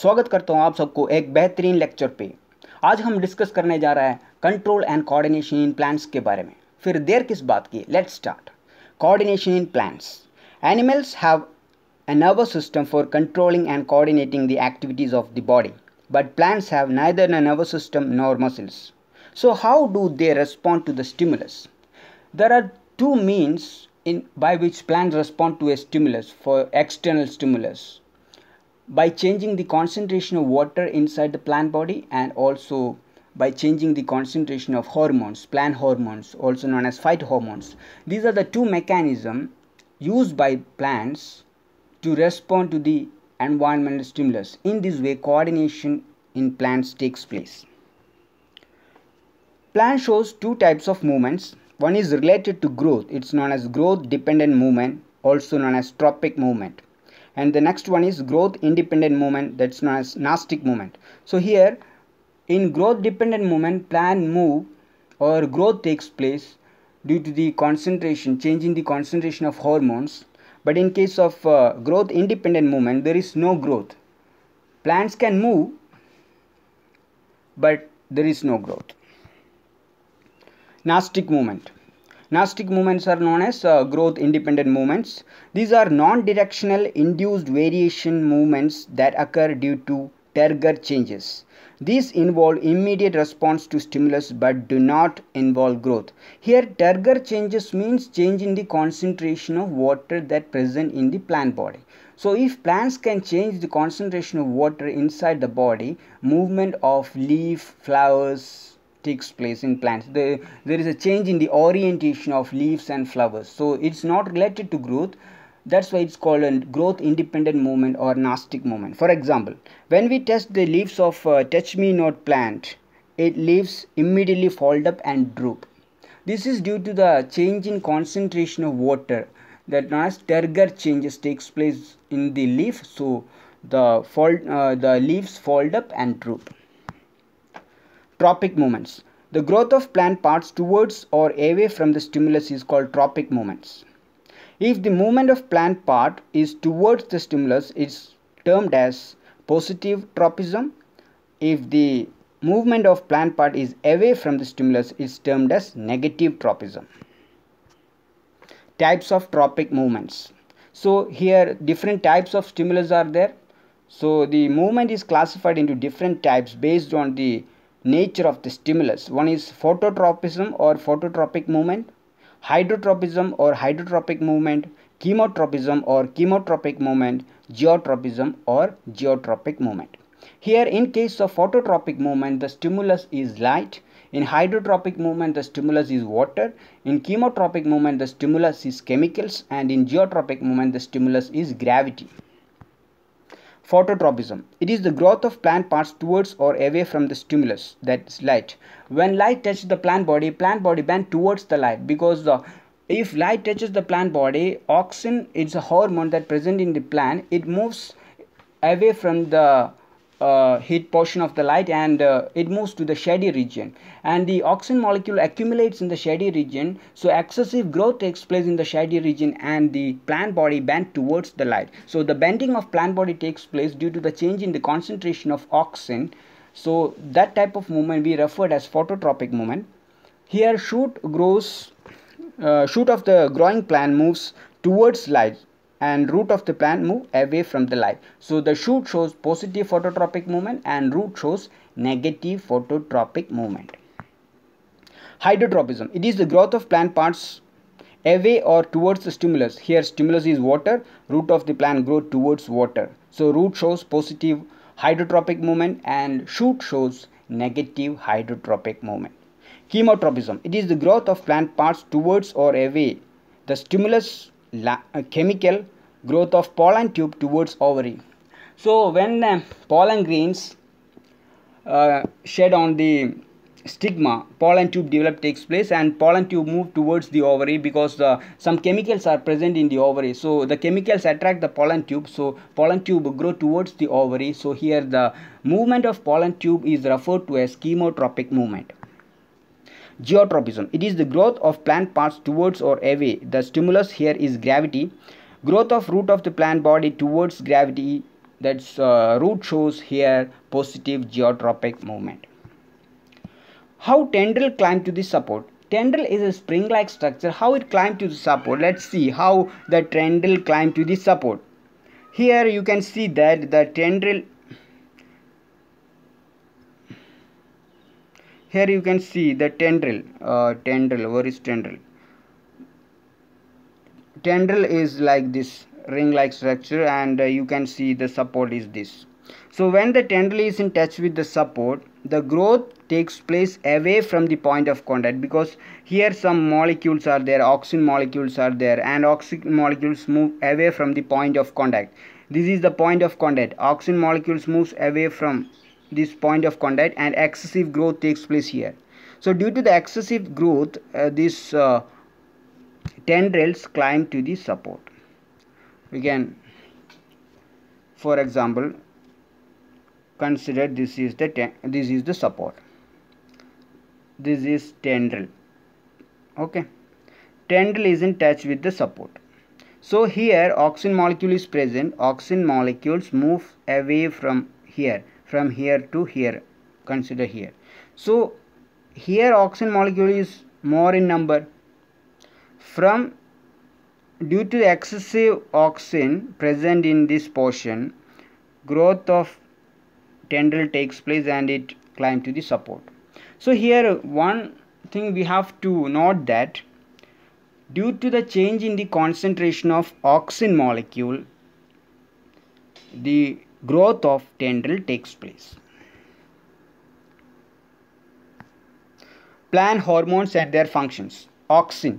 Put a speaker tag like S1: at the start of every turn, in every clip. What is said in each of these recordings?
S1: स्वागत करता हूँ आप सबको एक बेहतरीन लेक्चर पे आज हम डिस्कस करने जा रहे हैं control and coordination in plants के बारे में फिर देर किस बात की let start coordination in plants animals have a nervous system for controlling and coordinating the activities of the body but plants have neither a nervous system nor muscles so how do they respond to the stimulus there are two means in by which plants respond to a stimulus for external stimulus by changing the concentration of water inside the plant body and also by changing the concentration of hormones plant hormones also known as phyto hormones these are the two mechanisms used by plants to respond to the environmental stimulus in this way coordination in plants takes place plant shows two types of movements one is related to growth it's known as growth dependent movement also known as tropic movement and the next one is growth independent movement that's known as nastic movement so here in growth dependent movement plan move or growth takes place due to the concentration change in the concentration of hormones but in case of uh, growth independent movement there is no growth plants can move but there is no growth Nastic movement Gnostic movements are known as uh, growth independent movements. These are non-directional induced variation movements that occur due to Terger changes. These involve immediate response to stimulus but do not involve growth. Here Terger changes means change in the concentration of water that present in the plant body. So if plants can change the concentration of water inside the body, movement of leaf, flowers, takes place in plants the, there is a change in the orientation of leaves and flowers so it's not related to growth that's why it's called a growth independent movement or gnostic movement for example when we test the leaves of a touch me not plant it leaves immediately fold up and droop this is due to the change in concentration of water that known turgor changes takes place in the leaf so the fold uh, the leaves fold up and droop Tropic movements. The growth of plant parts towards or away from the stimulus is called tropic movements. If the movement of plant part is towards the stimulus, it's termed as positive tropism. If the movement of plant part is away from the stimulus, it's termed as negative tropism. Types of tropic movements. So here different types of stimulus are there. So the movement is classified into different types based on the nature of the stimulus. One is phototropism or phototropic movement, hydrotropism or hydrotropic movement, chemotropism or chemotropic movement, geotropism or geotropic movement. Here in case of phototropic movement, the stimulus is light. In hydrotropic movement, the stimulus is water. In chemotropic movement, the stimulus is chemicals. And in geotropic movement, the stimulus is gravity. Phototropism. It is the growth of plant parts towards or away from the stimulus, that is light. When light touches the plant body, plant body bend towards the light because the if light touches the plant body, auxin, it's a hormone that present in the plant, it moves away from the uh, heat portion of the light and uh, it moves to the shady region and the oxygen molecule accumulates in the shady region so excessive growth takes place in the shady region and the plant body bends towards the light so the bending of plant body takes place due to the change in the concentration of oxygen so that type of movement we referred as phototropic movement here shoot grows uh, shoot of the growing plant moves towards light and root of the plant move away from the light. So the shoot shows positive phototropic movement and root shows negative phototropic movement. Hydrotropism. It is the growth of plant parts away or towards the stimulus. Here stimulus is water, root of the plant grow towards water. So root shows positive hydrotropic movement and shoot shows negative hydrotropic movement. Chemotropism. It is the growth of plant parts towards or away the stimulus uh, chemical growth of pollen tube towards ovary so when uh, pollen grains uh, shed on the stigma pollen tube develop takes place and pollen tube move towards the ovary because uh, some chemicals are present in the ovary so the chemicals attract the pollen tube so pollen tube grow towards the ovary so here the movement of pollen tube is referred to as chemotropic movement Geotropism. It is the growth of plant parts towards or away. The stimulus here is gravity. Growth of root of the plant body towards gravity. That's uh, root shows here positive geotropic movement. How tendril climb to the support? Tendril is a spring-like structure. How it climb to the support? Let's see how the tendril climb to the support. Here you can see that the tendril here you can see the tendril uh, tendril where is tendril tendril is like this ring like structure and uh, you can see the support is this so when the tendril is in touch with the support the growth takes place away from the point of contact because here some molecules are there oxygen molecules are there and oxygen molecules move away from the point of contact this is the point of contact oxygen molecules moves away from this point of contact and excessive growth takes place here so due to the excessive growth uh, these uh, tendrils climb to the support we can for example consider this is the this is the support this is tendril okay tendril is in touch with the support so here oxygen molecule is present oxygen molecules move away from here from here to here consider here so here oxygen molecule is more in number from due to excessive oxygen present in this portion growth of tendril takes place and it climbs to the support so here one thing we have to note that due to the change in the concentration of oxygen molecule the growth of tendril takes place. Plant hormones and their functions. Auxin.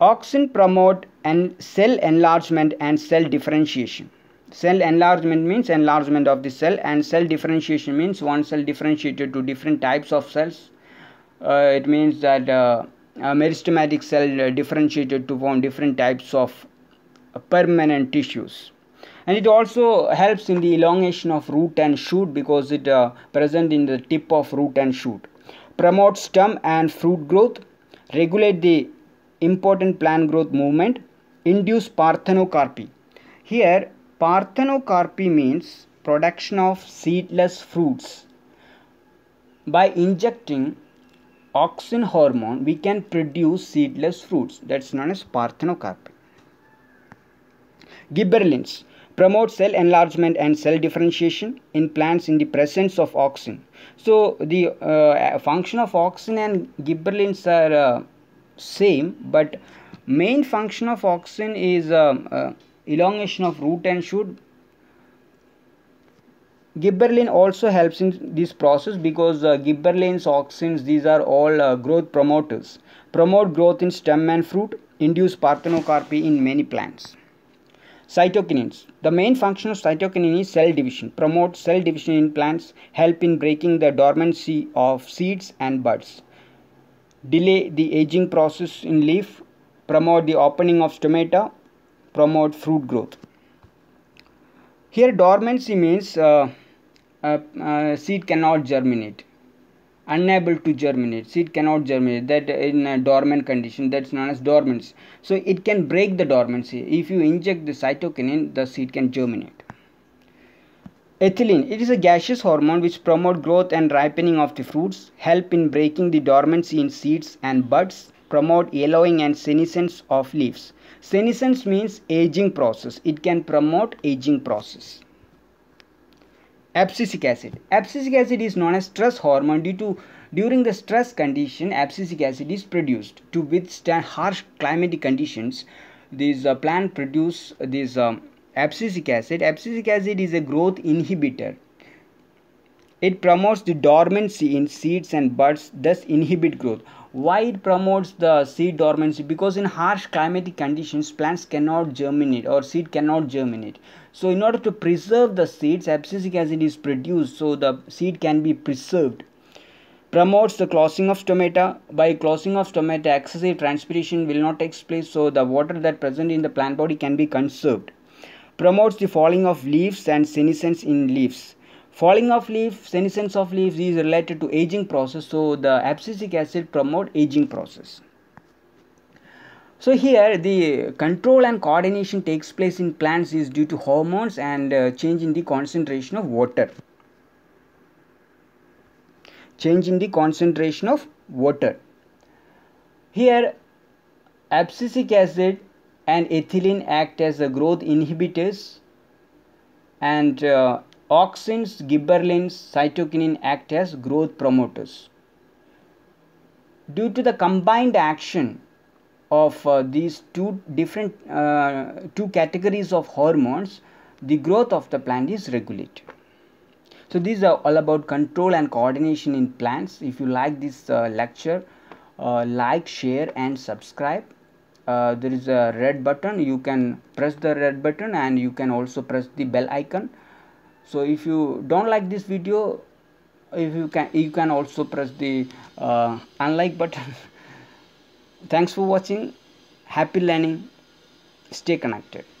S1: Auxin promote and cell enlargement and cell differentiation. Cell enlargement means enlargement of the cell and cell differentiation means one cell differentiated to different types of cells. Uh, it means that uh, meristematic cell uh, differentiated to form different types of uh, permanent tissues and it also helps in the elongation of root and shoot because it uh, present in the tip of root and shoot promote stem and fruit growth regulate the important plant growth movement induce parthenocarpy here parthenocarpy means production of seedless fruits by injecting auxin hormone we can produce seedless fruits that's known as parthenocarpy gibberellins promote cell enlargement and cell differentiation in plants in the presence of auxin. So the uh, function of auxin and gibberellins are uh, same but main function of auxin is um, uh, elongation of root and shoot. Gibberellin also helps in this process because uh, gibberellins, auxins, these are all uh, growth promoters. Promote growth in stem and fruit, induce parthenocarpy in many plants. Cytokinins. The main function of cytokinin is cell division, promote cell division in plants, help in breaking the dormancy of seeds and buds, delay the aging process in leaf, promote the opening of stomata, promote fruit growth. Here dormancy means uh, uh, uh, seed cannot germinate unable to germinate seed cannot germinate that in a dormant condition that's known as dormancy so it can break the dormancy if you inject the cytokinin the seed can germinate ethylene it is a gaseous hormone which promote growth and ripening of the fruits help in breaking the dormancy in seeds and buds promote yellowing and senescence of leaves senescence means aging process it can promote aging process abscisic acid abscisic acid is known as stress hormone due to during the stress condition abscisic acid is produced to withstand harsh climatic conditions these uh, plant produce this um, abscisic acid abscisic acid is a growth inhibitor it promotes the dormancy in seeds and buds, thus inhibit growth. Why it promotes the seed dormancy? Because in harsh climatic conditions, plants cannot germinate or seed cannot germinate. So in order to preserve the seeds, abscisic acid is produced so the seed can be preserved promotes the closing of stomata by closing of stomata excessive transpiration will not take place so the water that present in the plant body can be conserved promotes the falling of leaves and senescence in leaves falling of leaf senescence of leaves is related to aging process so the abscisic acid promote aging process so here the control and coordination takes place in plants is due to hormones and uh, change in the concentration of water change in the concentration of water here abscisic acid and ethylene act as the growth inhibitors and uh, Auxins, gibberellins, cytokinin act as growth promoters. Due to the combined action of uh, these two different uh, two categories of hormones, the growth of the plant is regulated. So these are all about control and coordination in plants. If you like this uh, lecture, uh, like, share and subscribe. Uh, there is a red button. You can press the red button and you can also press the bell icon so if you don't like this video if you can you can also press the uh, unlike button thanks for watching happy learning stay connected